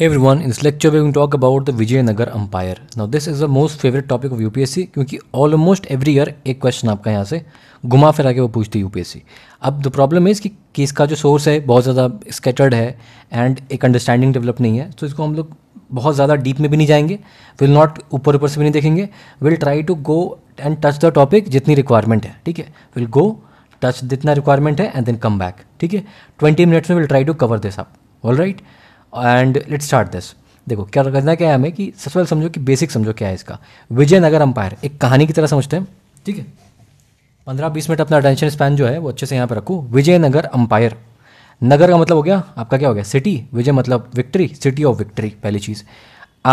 Hey everyone, lecture we विंग talk about the Vijayanagar empire now this is the most favourite topic of U P S C क्योंकि almost every year एक question आपका यहाँ से घुमा फिरा के वो पूछती है सी अब द प्रॉब्लम इज़ कि केस का जो सोर्स है बहुत ज़्यादा स्केटर्ड है एंड एक अंडरस्टैंडिंग डेवलप नहीं है तो इसको हम लोग बहुत ज़्यादा डीप में भी नहीं जाएंगे विल नॉट ऊपर ऊपर से भी नहीं देखेंगे will try to go and touch the topic जितनी रिक्वायरमेंट है ठीक है विल गो टच जितना रिक्वायरमेंट है एंड देन कम बैक ठीक है ट्वेंटी मिनट्स में will try to cover this up all right right? And let start this देखो क्या करना क्या है हमें कि सबसे पहले समझो कि बेसिक समझो क्या है इसका विजयनगर अंपायर एक कहानी की तरह समझते हैं ठीक है पंद्रह बीस मिनट अपना अटेंशन स्पैन जो है वो अच्छे से यहाँ पर रखो विजयनगर अंपायर नगर का मतलब हो गया आपका क्या हो गया सिटी विजय मतलब विक्ट्री सिटी ऑफ विक्ट्री पहली चीज़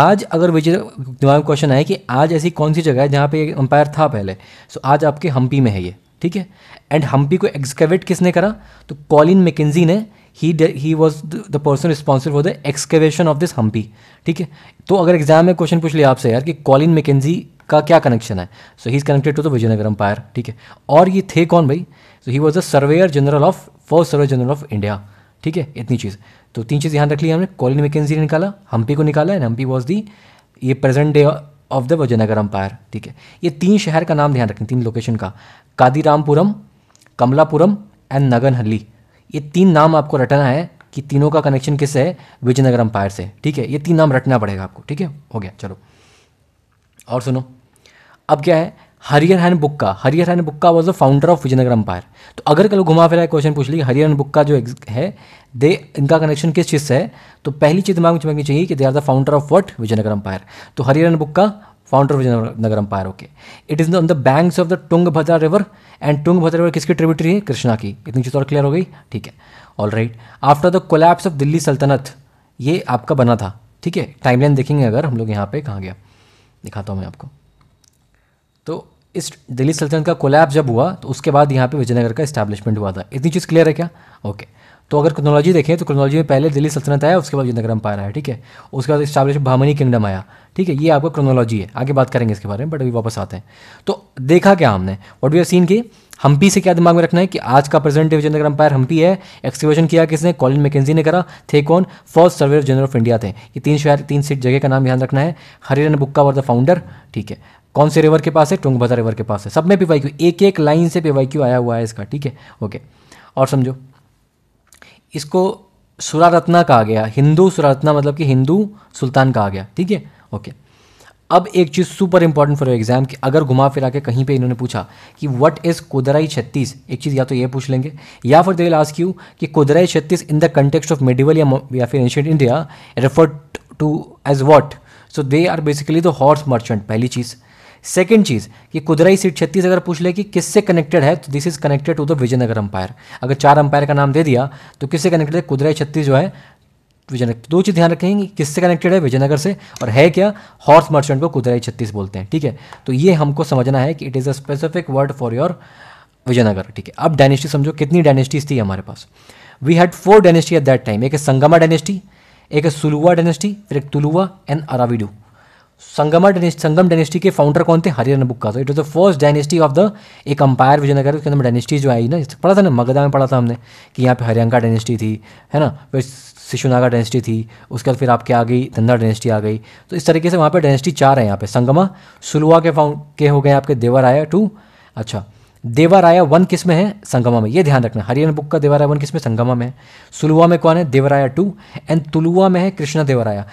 आज अगर विजय दिमाग में क्वेश्चन आए कि आज ऐसी कौन सी जगह है जहाँ पे अंपायर था पहले सो आज आपके हम्पी में है ये ठीक है एंड हम्पी को एक्सकेवेट किसने करा तो कॉलिन मैकेजी ने he he was the person responsible for the excavation of this Hampi ठीक है तो अगर एग्जाम में क्वेश्चन पूछ लिया आपसे यार कि कॉलिन मेकेंजी का क्या कनेक्शन है so he is connected to the Vijayanagar empire ठीक है और ये थे कौन भाई so he was the surveyor general of first surveyor general of India ठीक है इतनी चीज़ तो तीन चीज़ ध्यान रख ली हमने कॉलिन मेकेंजी ने निकाला हम्पी को निकाला एंड हम्पी वॉज दी ये present day of the Vijayanagar empire ठीक है ये तीन शहर का नाम ध्यान रखें तीन लोकेशन का कादीरामपुरम कमलापुरम एंड नगनहली ये तीन नाम आपको रटना है कि तीनों का कनेक्शन किस है विजयनगर अंपायर से ठीक है ये तीन नाम रटना पड़ेगा आपको ठीक है हो गया चलो और सुनो अब क्या है हरियर and Bukka Harihara and Bukka was the founder of Vijayanagar empire तो अगर कल घुमा फिरा क्वेश्चन पूछ ली हरियर हैन बुक्का जो है दे इनका कनेक्शन किस चीज़ से है तो पहली चीज़ दिमाग में चमकनी चाहिए कि they are the founder of what Vijayanagar empire तो Harihara and Bukka founder of Nagar empire okay it is on the banks of the Tungabhadra river and Tungabhadra river किसकी ट्रिब्यूटरी है कृष्णा की इतनी चीज़ और क्लियर हो गई ठीक है all right after the collapse of Delhi सल्तनत ये आपका बना था ठीक है टाइमलाइन देखेंगे अगर हम लोग यहाँ पे कहाँ गया दिखाता हूँ मैं आपको तो इस दिल्ली सल्तनत का कोलैप्स जब हुआ तो उसके बाद यहाँ पे विजयनगर का इस्टेब्लिशमेंट हुआ था इतनी चीज़ क्लियर है क्या ओके okay. तो अगर क्रोनोलॉजी देखें तो क्रोनोलॉजी में पहले दिल्ली सल्तनत आया उसके बाद विजयनगर एम्पायर आया ठीक है उसके बाद स्टाब्लिश भामनी किंगडम आया ठीक है ये आपका क्रोनोलॉजी है आगे बात करेंगे इसके बारे में बट अभी वापस आते हैं तो देखा क्या हमने वट वी आर सीन की हम्पी से क्या दिमाग में रखना है कि आज का प्रेजेंट विजयनगर एम्पायर हम्पी है एक्सक्यूशन किया किसने कॉलिन मैकेजी ने करा थे कौन first survey general of India थे ये तीन शहर तीन सीट जगह का नाम ध्यान रखना है हरिरन बुक्का वर द फाउंडर ठीक है कौन से रिवर के पास है टोंगभद्रा रिवर के पास है सब में पी एक एक लाइन से पी आया हुआ है इसका ठीक है ओके और समझो इसको सुरारत्ना कहा गया हिंदू सुरारत्ना मतलब कि हिंदू सुल्तान कहा गया ठीक है ओके अब एक चीज़ सुपर इंपॉर्टेंट फॉर एग्जाम कि अगर घुमा फिरा के कहीं पे इन्होंने पूछा कि व्हाट इज़ कुदराई छत्तीस एक चीज़ या तो ये पूछ लेंगे या फिर दिल विल आस्क यू कि Kudirai Chettis in the context of medieval या, या फिर ancient India refer to as what so they are basically the horse merchant पहली चीज़ सेकेंड चीज़ कि कुदरई सीट छत्तीस अगर पूछ ले कि किससे कनेक्टेड है तो this is connected to the Vijayanagar empire अगर चार अंपायर का नाम दे दिया तो किससे कनेक्टेड है कुदराई छत्तीस जो है विजयनगर दो चीज़ ध्यान रखेंगे किससे कनेक्टेड है विजयनगर से और है क्या हॉर्स मर्चेंट को कुदराई छत्तीस बोलते हैं ठीक है तो ये हमको समझना है कि it is a specific word for your Vijayanagar ठीक है अब डायनेस्टी समझो कितनी डायनेस्टीज थी हमारे पास we had four dynasty at that time एक संगमा डायनेस्टी एक सुलुआ डायनेस्टी फिर एक Tuluva and Aravidu Sangama dynasty Sangama dynasty के फाउंडर कौन थे हरिहर का तो it was the first dynasty of the एक अंपायर विजयनगर उसके अंदर डायनेस्टी जो आई ना पढ़ा था ना मगधा में पढ़ा था हमने कि यहाँ पे हरियाणा डायनेस्टी थी है ना फिर शिशुनागा डायनेस्टी थी उसके बाद फिर आपके आ गई धंधा डायनेस्टी आ गई तो इस तरीके से वहाँ पर डायनेस्टी चार है यहाँ पे संगमा सुलवा के फाउंड के हो गए आपके देवर आया टू अच्छा देवाराया वन किस में है संगमा में ये ध्यान रखना हरियाणा बुक का देवाराया वन किस में संगमा में है सुलुआ में कौन है देवराया टू एंड तुलुआ में है Krishna Devaraya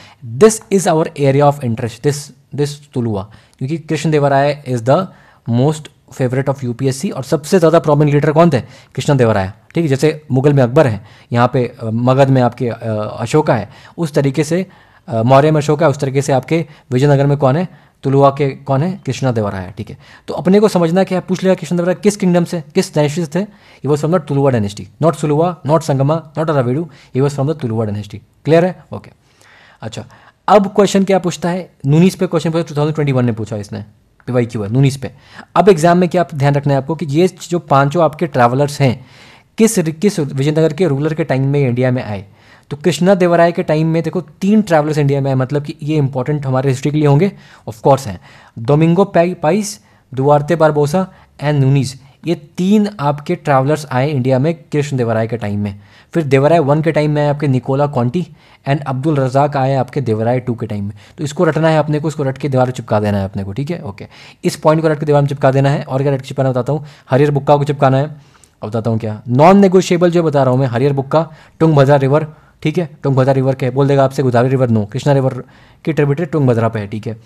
this is our area of interest this this Tuluva क्योंकि Krishna Devaraya is the most favourite of UPSC और सबसे ज़्यादा प्रॉब्लम लीडर कौन थे कृष्ण देवराया ठीक है जैसे मुगल में अकबर है यहाँ पे मगध में आपके अशोका है उस तरीके से मौर्य में अशोका है उस तरीके से आपके विजयनगर में कौन है लोहा के कौन है कृष्णा देवरा है ठीक है तो अपने को समझना क्या है पूछ लेगा कृष्णा देवरा किस किंगडम से किस डायनेस्टी से थे ये was from the Tuluva dynasty not Saluva not Sangama not Aravidu ये was from the Tuluva dynasty clear है ओके अच्छा अब क्वेश्चन क्या पूछता है नूनीस पे क्वेश्चन पूछा टू थाउजेंड ट्वेंटी वन पूछा इसने वाई क्यू है नूनीस पे अब एग्जाम में क्या ध्यान रखना है आपको कि ये जो पांचों आपके ट्रैवलर्स हैं किस किस विजयनगर के रूलर के टाइम में इंडिया में आए तो कृष्णा देवराय के टाइम में देखो तीन ट्रैवलर्स इंडिया में है मतलब कि ये इंपॉर्टेंट हमारे हिस्ट्री के लिए होंगे ऑफकोर्स हैं Domingo Paes Duarte Barbosa and Nuniz ये तीन आपके ट्रैवलर्स आए इंडिया में कृष्ण देवराय के टाइम में फिर देवराय वन के टाइम में आए आपके Niccolo Conti and Abdul Razzaq आए आपके देवराय टू के टाइम में तो इसको रटना है अपने को इसको रट के दीवार चिपका देना है अपने को ठीक है ओके इस पॉइंट को रट के दीवार में चिपका देना है और क्या रट के चिपकाना बताता हूँ हरियर बुक्का को चिपकाना है और बताता हूँ क्या नॉन नेगोशिएबल जो बता रहा हूँ मैं हरियर बुक्का टुंग रिवर ठीक है टुंगभद्रा रिवर के बोल देगा आपसे Godavari river no Krishna river की ट्रिब्यूटरी टुंगभद्रा पे है ठीक है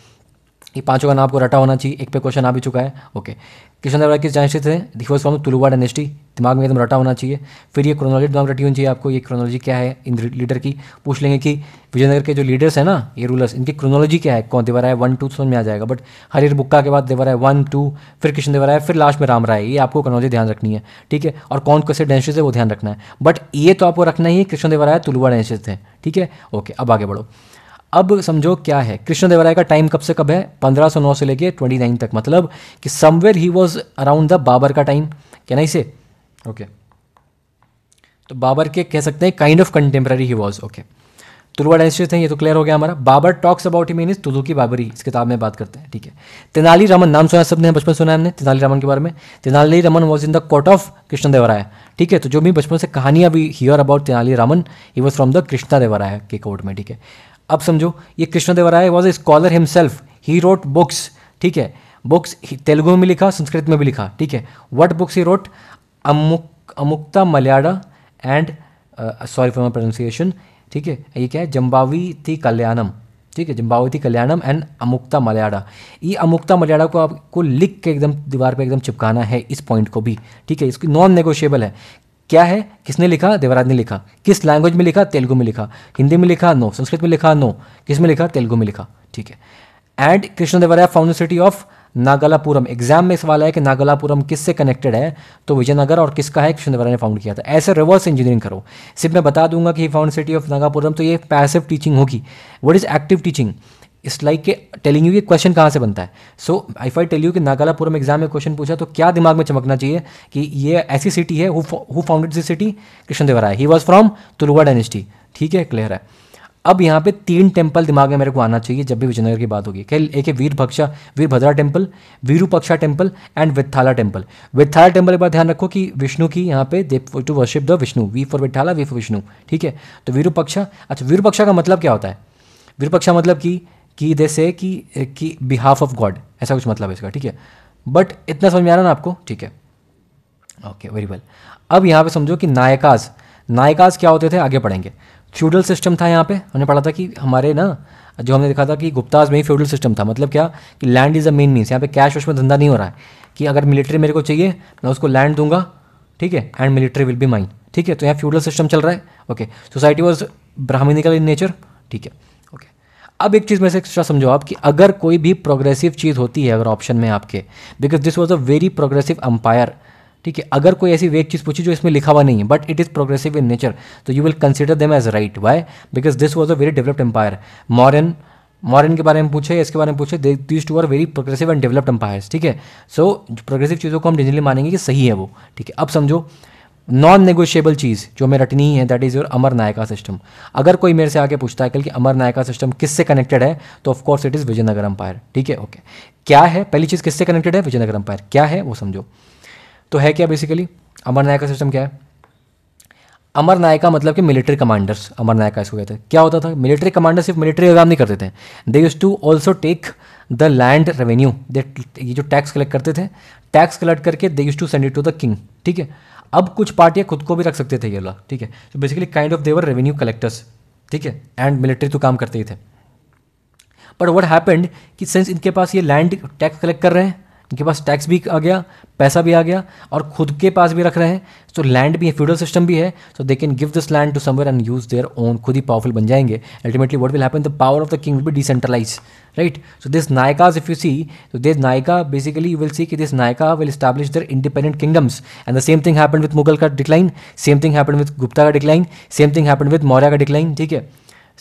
ये पांचों का नाम आपको रटा होना चाहिए एक पे क्वेश्चन आ भी चुका है ओके कृष्णदेव किस डायनेस्टी थे दिवस फॉर्म तुलुवा डायनेस्टी दिमाग में एकदम रटा होना चाहिए फिर ये क्रोनोलॉजी दिमाग रटी होनी चाहिए आपको ये क्रोनोलॉजी क्या है इन लीडर की पूछ लेंगे कि विजयनगर के जो लीडर्स हैं ना ये रूलर्स इनकी क्रोनोलॉजी क्या है कौन देवराय वन टू समझ में आ जाएगा बट हरिहर बुक्का के बाद देवराय वन टू फिर कृष्ण देवराय फिर लास्ट में राम राय ये आपको क्रोनोलॉजी ध्यान रखनी है ठीक है और कौन कैसे डायनेस्टीज है वो ध्यान रखना है बट ये तो आपको रखना ही है कृष्ण देवराय तुलुवा डायनेस्टीज थे ठीक है ओके अब आगे बढ़ो अब समझो क्या है कृष्ण देवराय का टाइम कब से कब है 1509 से लेके 29 तक मतलब कि somewhere he was around the Babur का टाइम क्या ना इसे ओके तो बाबर के कह सकते हैं kind of contemporary he was okay Tuluva dynasty थे ये तो क्लियर हो गया हमारा Babur talks about mean is Tulu की बाबरी इस किताब में बात करते हैं ठीक है तेनाली रमन नाम सुना सबने बचपन सुना हमने तेनाली रमन के बारे में Tenali Raman was in the court of Krishnadevaraya ठीक है तो जो भी बचपन से कहानियां भी hear about Tenali Raman he was from the Krishna Devaraya के कोर्ट में ठीक है अब समझो ये Krishnadevaraya was a scholar himself he wrote books ठीक है बुक्स तेलुगु में लिखा संस्कृत में भी लिखा ठीक है वट बुक्स ही रोट अमुक Amuktamalyada and sorry for my pronunciation ठीक है ये क्या है जम्बावी थी कल्याणम ठीक है थी कल्याणम एंड अमुक्ता मलयाड़ा ये अमुक्ता मलयाड़ा को आपको लिख के एकदम दीवार पे एकदम चिपकाना है इस पॉइंट को भी ठीक है इसकी नॉन नेगोशिएबल है क्या है किसने लिखा देवराज ने लिखा किस लैंग्वेज में लिखा तेलुगु में लिखा हिंदी में लिखा नो संस्कृत में लिखा नो किस में लिखा तेलुगु में लिखा ठीक है and Krishnadevaraya found city of Nagalapuram exam में सवाल है कि नागलापुरम किससे कनेक्टेड है तो विजयनगर और किसका है कृष्णदेवरा ने फाउंड किया था ऐसे रिवर्स इंजीनियरिंग करो सिर्फ मैं बता दूंगा कि फाउंड सिटी ऑफ नागापुरम तो ये पैसिव टीचिंग होगी what is active teaching it's like के टेलिंग यू कि क्वेश्चन कहाँ से बनता है so I fight tell you कि में एग्जाम में क्वेश्चन पूछा तो क्या दिमाग में चमकना चाहिए कि ये ऐसी सिटी है who founded this city Krishnadevaraya he was from Tuluva dynasty ठीक है क्लियर है अब यहाँ पे तीन टेम्पल दिमाग में मेरे को आना चाहिए जब भी विजयनगर की बात होगी खेल एक है Virupaksha Virabhadra temple Virupaksha temple and Vitthala temple Vitthala temple एक बार ध्यान रखो कि विष्णु की यहाँ पे they to worship the Vishnu V for Vitthala V for Vishnu ठीक है तो वीरूपक्षा अच्छा वीरूपक्षा का मतलब क्या होता है वीरपक्षा मतलब कि कि दे से कि eh, कि बिहाफ ऑफ गॉड ऐसा कुछ मतलब है इसका ठीक है बट इतना समझ में आ रहा ना आपको ठीक है ओके वेरी वेल अब यहाँ पे समझो कि नायकाज नायकाज क्या होते थे आगे पढ़ेंगे फ्यूडल सिस्टम था यहाँ पे हमने पढ़ा था कि हमारे ना जो हमने देखा था कि गुप्ताज में ही फ्यूडल सिस्टम था मतलब क्या कि land is a main means यहाँ पे कैश वैश में धंधा नहीं हो रहा है कि अगर मिलिट्री मेरे को चाहिए मैं उसको लैंड दूंगा ठीक है and military will be mine ठीक है तो यहाँ फ्यूडल सिस्टम चल रहा है okay society was Brahmanical in nature ठीक है अब एक चीज़ में से एक्स्ट्रा समझो आप कि अगर कोई भी प्रोग्रेसिव चीज़ होती है अगर ऑप्शन में आपके because this was a very progressive empire ठीक है अगर कोई ऐसी वेक चीज़ पूछी जो इसमें लिखा हुआ नहीं है but it is progressive in nature तो you will consider them as right why because this was a very developed empire मॉरन मॉरन के बारे में पूछे इसके बारे में पूछे these two are very progressive and developed empires ठीक है सो प्रोग्रेसिव चीज़ों को हम डिजिटली मानेंगे कि सही है वो ठीक है अब समझो नॉन नेगोशिएबल चीज़ जो मैं रटनी ही है that is your Amara Nayaka system अगर कोई मेरे से आके पूछता है कि अमर नायका सिस्टम किससे कनेक्टेड है तो of course it is Vijayanagar empire ठीक है ओके क्या है पहली चीज़ किससे कनेक्टेड है विजयनगर अंपायर क्या है वो समझो तो है क्या बेसिकली अमर नायका सिस्टम क्या है अमर नायका मतलब कि मिलिट्री कमांडर्स अमर नायका इसको कहते हैं क्या होता था मिलिट्री कमांडर सिर्फ मिलिट्री काम नहीं करते थे they use to also take the land revenue they ये जो टैक्स कलेक्ट करते थे टैक्स कलेक्ट करके they use to send it to the king ठीक है अब कुछ पार्टियाँ खुद को भी रख सकते थे ये लोग ठीक है तो basically kind of their revenue collectors ठीक है एंड मिलिट्री तो काम करते ही थे बट वट हैपेंड कि सिंस इनके पास ये लैंड टैक्स कलेक्ट कर रहे हैं उनके पास टैक्स भी आ गया पैसा भी आ गया और खुद के पास भी रख रहे हैं सो तो लैंड भी है फ्यूडल सिस्टम भी है so they can give this land to somewhere and use their own खुद ही पावरफुल बन जाएंगे ultimately what will happen the power of the king will be decentralise right so this Nayakas if you see तो this Nayaka basically you will see कि this Nayaka will establish their independent kingdoms and the same thing happen with Mughal का decline same thing happen with Gupta का decline same thing happen with Maurya का decline ठीक है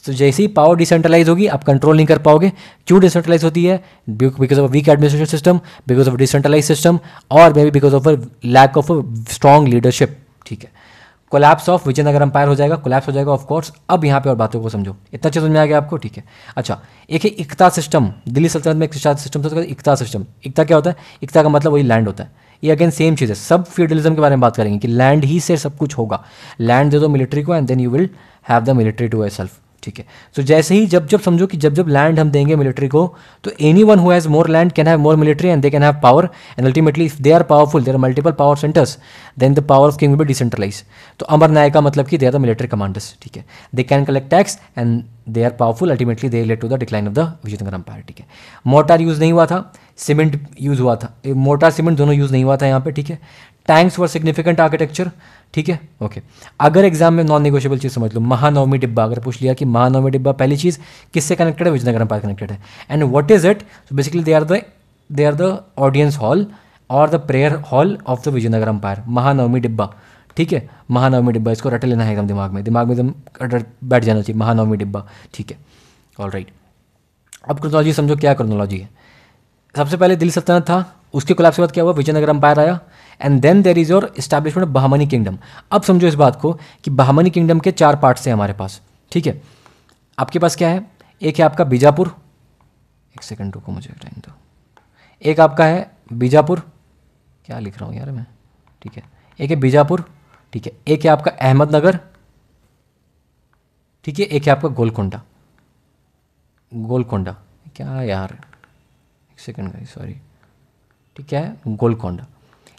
तो जैसे ही power decentralise होगी आप कंट्रोल नहीं कर पाओगे क्यों डिसेंट्रलाइज होती है because of weak administration system because of decentralise system और may be because of lack of strong leadership ठीक है कोलैप्स ऑफ विजयनगर अंपायर हो जाएगा कोलैप्स हो जाएगा ऑफकोर्स अब यहाँ पे और बातों को समझो इतना अच्छे समझ में आ गया आपको ठीक है अच्छा एक है इकता सिस्टम दिल्ली सल्तनत में एक सिस्टम था इकता सिस्टम इकता क्या होता है इकता का मतलब वही लैंड होता है ये अगेन सेम चीज़ है सब फ्यूडलिज्म के बारे में बात करेंगे कि लैंड ही से सब कुछ होगा लैंड दे दो मिलिट्री को and then you will have the military to their self ठीक है सो जैसे ही जब जब समझो कि जब जब लैंड हम देंगे मिलिट्री को तो any one whose more land can have more military and they can have power and ultimately if they are powerful there are multiple power centres then the power of king be decentralise तो अमर नायक का मतलब कि they are the military commanders ठीक है they can collect tax and they are powerful ultimately they let to the decline of the Vijayanagar empire ठीक है motor use नहीं हुआ था सीमेंट यूज़ हुआ था मोटार सीमेंट दोनों यूज़ नहीं हुआ था यहाँ पे ठीक है टैंक्स फॉर सिग्निफिकेंट आर्किटेक्चर ठीक है ओके अगर एग्जाम में नॉन निगोशियबल चीज़ समझ लो महानवमी डिब्बा अगर पूछ लिया कि महानवमी डिब्बा पहली चीज़ किससे कनेक्टेड है विजयनगर पार्क कनेक्टेड है and what is it basically they are the they are the audience hall और the prayer hall of the Vijayanagar empire Mahanavami Dibba ठीक है महानवमी डिब्बा इसको रट लेना है एकदम दिमाग में दिमाग में एकदम बैठ जाना चाहिए महानवमी डिब्बा ठीक है ऑल राइट अब क्रोनोलॉजी समझो क्या क्रोनोलॉजी है सबसे पहले दिल सल्तनत था उसके कोलैप्स के बाद क्या हुआ विजयनगर अंपायर आया and then there is your establishment of Bahmani kingdom अब समझो इस बात को कि बहामनी किंगडम के चार पार्ट्स हैं हमारे पास ठीक है आपके पास क्या है एक है आपका बीजापुर एक सेकेंड रुको मुझे टाइम दो एक आपका है बीजापुर क्या लिख रहा हूँ यार मैं ठीक है एक है बीजापुर ठीक है एक है आपका अहमदनगर ठीक है एक है आपका गोलकोंडा गोलकोंडा क्या यार एक सेकेंड सॉरी ठीक है गोलकोंडा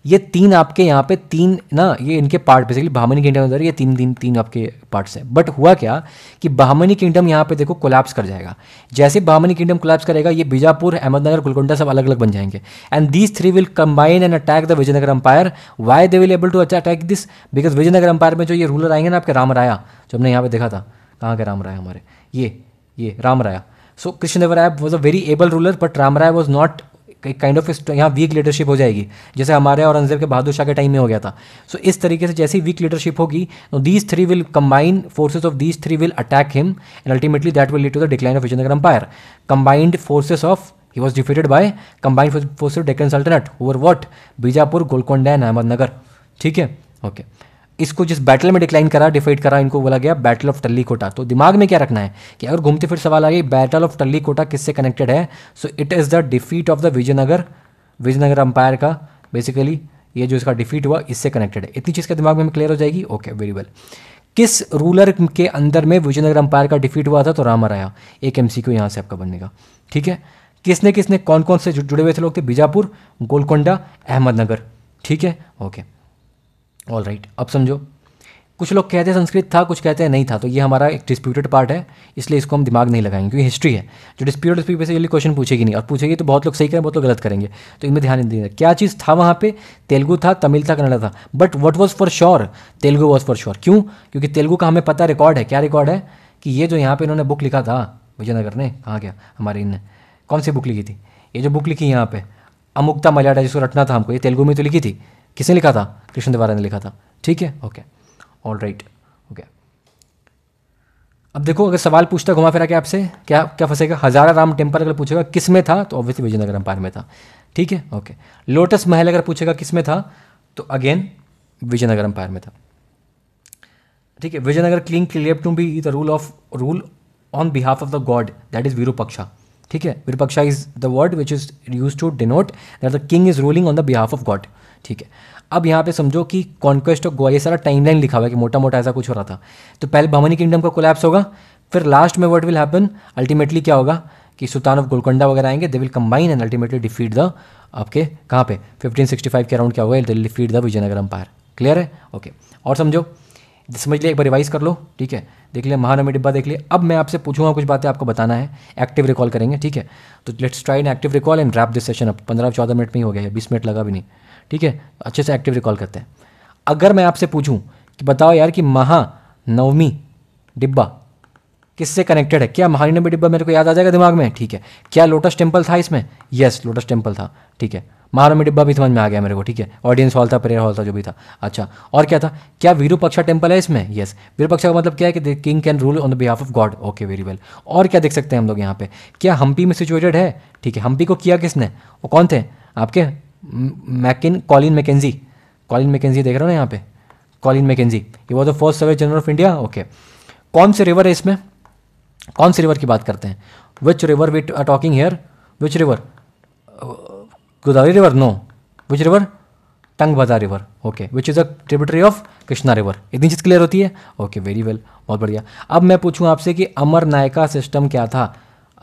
ये तीन आपके यहाँ पे तीन ना ये इनके पार्ट बेसिकली बहामनी किंगडम अंदर ये तीन तीन तीन आपके पार्ट्स हैं बट हुआ क्या कि बहामनी किंगडम यहाँ पे देखो कोलैप्स कर जाएगा जैसे बहामनी किंगडम कोलैप्स करेगा ये बीजापुर अहमदनगर गुलकुंडा सब अलग अलग बन जाएंगे and these three will combine and attack the Vijayanagar empire why they will able to attack this because Vijayanagar empire में जो ये रूलर आएंगे ना आपके राम राया जो हमने यहाँ पे देखा था कहाँ के राम राया हमारे ये ये Rama Raya so Krishnadeva Raya was a very able ruler but Rama Raya was not kind of यहाँ वीक लीडरशिप हो जाएगी जैसे हमारे औरंगजेब के बहादुर शाह के टाइम में हो गया था सो so, इस तरीके से जैसी वीक लीडरशिप होगी तो these three will combine forces of these three will attack him and ultimately that will lead to the decline of Vijayanagar empire combined forces of he was defeated by combined forces of Deccan sultanate over what Bijapur Golconda and Ahmednagar ठीक है okay okay. इसको जिस battle में decline करा डिफाइड करा इनको बोला गया बैटल ऑफ टल्ली कोटा तो दिमाग में क्या रखना है कि अगर घूमते फिर सवाल आ गई बैटल ऑफ टल्ली कोटा किससे कनेक्टेड है so it is the defeat of the Vijayanagar Vijayanagar empire का बेसिकली ये जो इसका डिफीट हुआ इससे कनेक्टेड है इतनी चीज़ का दिमाग में क्लियर हो जाएगी ओके वेरी वेल किस रूलर के अंदर में विजयनगर अंपायर का डिफीट हुआ था तो रामाराया एक एम सी यहाँ से आपका का ठीक है किसने किसने कौन कौन से जुड़े हुए थे लोग थे बीजापुर गोलकोंडा अहमदनगर ठीक है ओके ऑल राइट right, अब समझो कुछ लोग कहते हैं संस्कृत था कुछ कहते हैं नहीं था तो ये हमारा एक डिस्प्यूटेड पार्ट है इसलिए इसको हम दिमाग नहीं लगाएंगे क्योंकि हिस्ट्री है जो डिस्प्यूटेड डिस्प्यूट बेसिकली क्वेश्चन पूछेगी नहीं और पूछेगी तो बहुत लोग सही करें बहुत लोग गलत करेंगे तो इनमें ध्यान नहीं देना क्या चीज़ था वहाँ पे तेलुगु था तमिल था कन्नड़ा था but what was for sure Telugu was for sure क्यों क्योंकि तेलुगु का हमें पता रिकॉर्ड है क्या रिकॉर्ड है कि ये जो यहाँ पर इन्होंने बुक लिखा था विजयनगर ने कहाँ गया हमारे इनने कौन सी बुक लिखी थी ये जो बुक लिखी यहाँ पर अमुक्ता मलयाडा जिसको रटना था हमको ये तेलुगु में तो लिखी थी किसने लिखा था कृष्ण दिवारा ने लिखा था ठीक है ओके ऑल राइट ओके अब देखो अगर सवाल पूछता घुमा फिरा के आपसे क्या क्या फंसेगा हजारा राम टेम्पल अगर पूछेगा किस में था तो ऑब्वियसली विजयनगर एम्पायर में था ठीक है ओके लोटस महल अगर पूछेगा किस में था तो अगेन विजयनगर एम्पायर में था ठीक है Vijayanagar cling clear to be the rule of rule on behalf of the god that is Virupaksha ठीक है Virupaksha is the word which is use to denote that the king is ruling on the behalf of god ठीक है अब यहाँ पे समझो कि conquest of Goa ये सारा टाइमलाइन लिखा हुआ है कि मोटा मोटा ऐसा कुछ हो रहा था तो पहले भवानी किंगडम का कोलैप्स होगा फिर लास्ट में वट विल हैपन अल्टीमेटली क्या होगा कि सुल्तान ऑफ गोलकंडा वगैरह आएंगे they will combine and ultimately defeat the आपके कहाँ पे 1565 के अराउंड क्या होगा they defeat the Vijayanagar empire clear है ओके okay. और समझो समझ लिया एक बार रिवाइज कर लो ठीक है देख लिया महानवी डिब्बा देख लिया अब मैं आपसे पूछूंगा कुछ बातें आपको बताना है एक्टिव रिकॉल करेंगे ठीक है तो let's try an active recall and wrap this session अब पंद्रह चौदह मिनट में ही हो गया है बीस मिनट लगा भी नहीं ठीक है अच्छे से एक्टिव रिकॉल करते हैं अगर मैं आपसे पूछूँ कि बताओ यार कि महानवमी डिब्बा किससे कनेक्टेड है क्या महानवी डिब्बा मेरे को याद आ जाएगा दिमाग में ठीक है क्या लोटस टेम्पल था इसमें यस लोटस टेम्पल था ठीक है मारो में डिब्बा भी समझ में आ गया मेरे को ठीक है ऑडियंस हॉल था प्रेयर हॉल था जो भी था अच्छा और क्या था क्या वीरूपक्षा टेम्पल है इसमें येस वीरूपक्षा का मतलब क्या है कि king can rule on the behalf of god okay very well और क्या देख सकते हैं हम लोग यहाँ पे क्या हम्पी में सिचुएटेड है ठीक है हम्पी को किया किसने वो कौन थे आपके मैकिन कॉलिन मैकेजी कॉलिन मैकेजी देख रहे हो ना यहाँ पे कॉलिन मैकेजी ये was the first survey general of India okay कौन से रिवर है इसमें कौन से रिवर की बात करते हैं which river we talking here which river Godavari river no Which Tunga बाजार river okay which is a tributary of Krishna river इतनी चीज़ क्लियर होती है ओके वेरी वेल बहुत बढ़िया अब मैं पूछूँ आपसे कि अमर नायका सिस्टम क्या था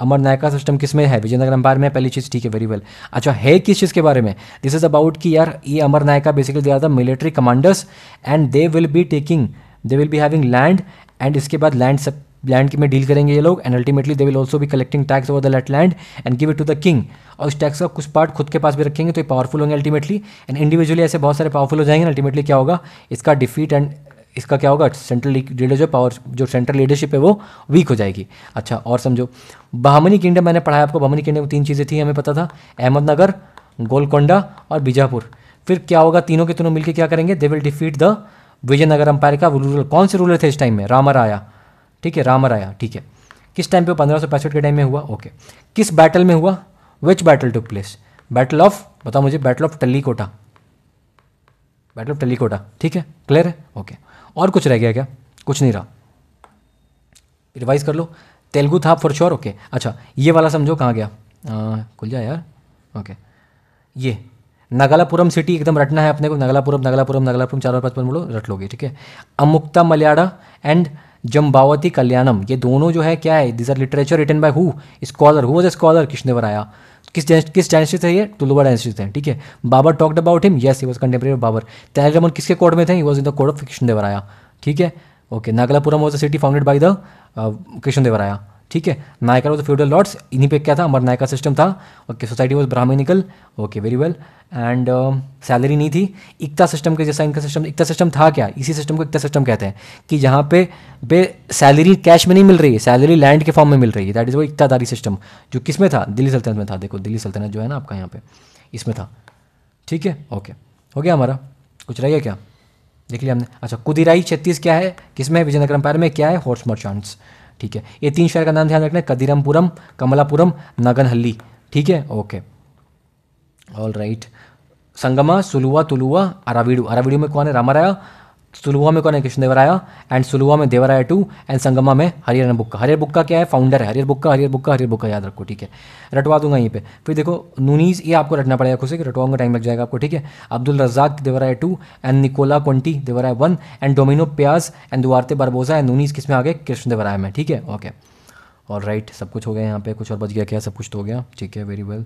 अमर नायका सिस्टम किस में है विजयनगर एम्पायर में पहली चीज़ ठीक है वेरी वेल अच्छा है किस चीज़ के बारे में दिस इज़ अबाउट कि यार ये Amar Nayaka basically are the military commanders and they will be taking they will be having land and इसके बाद लैंड सब लैंड की में डील करेंगे ये लोग and ultimately they will also भी collecting tax over the let land and give it to the king और उस टैक्स का कुछ पार्ट खुद के पास भी रखेंगे तो ये पावरफुल होंगे अल्टीमेटली एंड इंडिविजुअली ऐसे बहुत सारे पावरफुल हो जाएंगे अल्टीमेटली क्या होगा इसका डिफीट एंड इसका क्या होगा सेंट्रल लीडर जो पावर जो सेंट्रल लीडरशिप है वो वीक हो जाएगी अच्छा और समझो बहामनी किंगडम मैंने पढ़ाया आपको बहामनी किंगडम तीन चीज़ें थी हमें पता था अहमदनगर गोलकोंडा और बीजापुर फिर क्या होगा तीनों के तीनों मिलकर क्या करेंगे they will defeat the Vijayanagar empire का रूरल कौन से रूलर थे इस टाइम में रामा राया ठीक है रामराया ठीक है किस टाइम पे पंद्रह सौ पैंसठ के टाइम में हुआ ओके किस बैटल में हुआ which battle to place battle of बताओ मुझे battle of Kota battle of Kota ठीक है क्लियर है ओके और कुछ रह गया क्या कुछ नहीं रहा रिवाइज कर लो तेलुगु था फॉर श्योर ओके अच्छा ये वाला समझो कहाँ गया खुल जाए यार ओके ये नगालापुरम सिटी एकदम रटना है अपने को नगालापुरम नगालापुरम नगालापुरम चार पाँच पर बोलो रट लोगे ठीक है अमुक्ता मलयाड़ा एंड जम्बावती कल्याणम ये दोनों जो है क्या है this are literature written by who scholar who was a scholar बनाया किस किस डायनेस्टी से ये तुलवा डायनेस्टी से ठीक है Babur talked about him yes he was contemporary Babur Tenaliraman किसके कोर्ट में थे he was in the court of Krishnadevaraya ठीक है okay Nagalapuram was a city founded by the Krishnadevaraya ठीक है नायका वॉज फ्यूडल लॉर्ड्स इन्हीं पे क्या था अमर नायका सिस्टम था okay society was Brahmanical okay very well and salary नहीं थी इकता सिस्टम के जैसा इनका सिस्टम इकता सिस्टम था क्या इसी सिस्टम को इकता सिस्टम कहते हैं कि जहाँ पे बे सैलरी कैश में नहीं मिल रही है सैलरी लैंड के फॉर्म में मिल रही है दैट इज़ वो इकतादारी सिस्टम जो किस में था दिल्ली सल्तनत में था देखो दिल्ली सल्तनत जो है ना आपका यहाँ पे इसमें था ठीक है ओके हो गया हमारा कुछ रह गया क्या देख लिया हमने अच्छा कुदिराई छत्तीस क्या है किसमें विजयनगर एम्पायर में क्या है हॉर्स मर्चांट्स ठीक है ये तीन शहर का नाम ध्यान रखना है कदीरमपुरम कमलापुरम नगनहली ठीक है okay all right Sangama Saluva Tuluva Aravidu Aravidu में कौन है रामाराया सुलुआ में कौन है कृष्णदेवराया एंड सुलुआ में देवराया टू एंड संगमा में हरियर बुक का बुक्का बुक का क्या है फाउंडर है हरियर बुक का बुक्का बुक का बुक का याद रखो ठीक है रटवा दूंगा यहीं पे फिर देखो नूनीज ये आपको रटना पड़ेगा खुशी रटवाऊंगा टाइम लग जाएगा आपको ठीक है Abdul Razzaq Devaraya two and Nicolo Conti Devaraya one and Domingo Paes and Duarte Barbosa and Nuniz किस में आ गए कृष्णदेवराया में ठीक है ओके और राइट सब कुछ हो गया यहाँ पे कुछ और बच गया क्या सब कुछ तो हो गया ठीक है वेरी वेल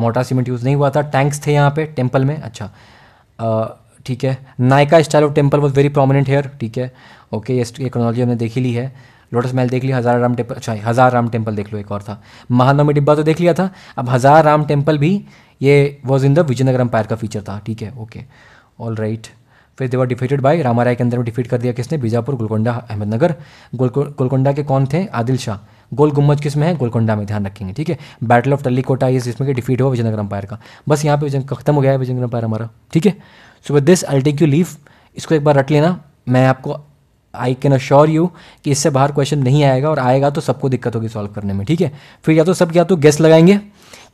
मोटा सीमेंट यूज़ नहीं हुआ था टैंक्स थे यहाँ पे टेम्पल में अच्छा ठीक है Nayaka style of temple was very prominent here ठीक है ओके ये क्रोनोलॉजी हमने देखी ली है लोटस महल देख लिया हज़ार राम टेम्पल अच्छा हज़ार राम टेम्पल देख लो एक और था महानवमी डिब्बा तो देख लिया था अब हज़ार राम टेम्पल भी ये was in the Vijayanagar empire का फीचर था ठीक है ओके ऑल राइट फिर देवर डिफीटेड बाय रामाराय के अंदर में डिफीट कर दिया किसने बीजापुर गोलकोंडा अहमदनगर गोलकोंडा के कौन थे आदिल शाह गोल गुम्बज किस में है गोलकोंडा में ध्यान रखेंगे ठीक है बैटल ऑफ कोटा ये जिसमें कि डिफीट हुआ विजयनगर अंपायर का बस यहाँ पे खत्म हो गया है विजयनगर अंपायर हमारा ठीक है so with this I take you leave इसको एक बार रट लेना मैं आपको आई कैन अश्योर यू कि इससे बाहर क्वेश्चन नहीं आएगा और आएगा तो सबको दिक्कत होगी सॉल्व करने में ठीक है फिर या तो सब या तो गेस लगाएंगे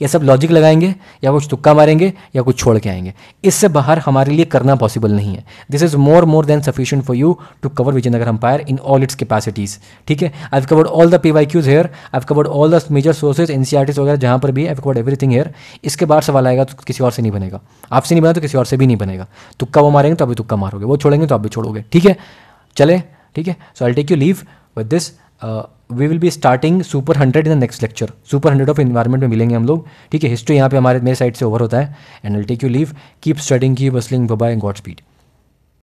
ये सब लॉजिक लगाएंगे या कुछ तुक्का मारेंगे या कुछ छोड़ के आएंगे इससे बाहर हमारे लिए करना पॉसिबल नहीं है this is more more than sufficient for you to cover Vijayanagar empire in all its capacities ठीक है I covered all the P Y Qs here I covered all the major sources N C R Ts वगैरह जहाँ पर भी I covered everything hair इसके बाद सवाल आएगा तो किसी और से नहीं बनेगा आपसे नहीं बना तो किसी और से भी नहीं बनेगा तुक्का वो मारेंगे तो अभी तुक्का मारोगे वो छोड़ेंगे तो आप भी छोड़ोगे ठीक है चले ठीक है so I take you leave with this we will be starting super hundred in the next lecture super hundred of environment में मिलेंगे हम लोग ठीक है हिस्ट्री यहाँ पे हमारे मेरे साइड से ओवर होता है and will take you leave keep studying keep hustling bye God speed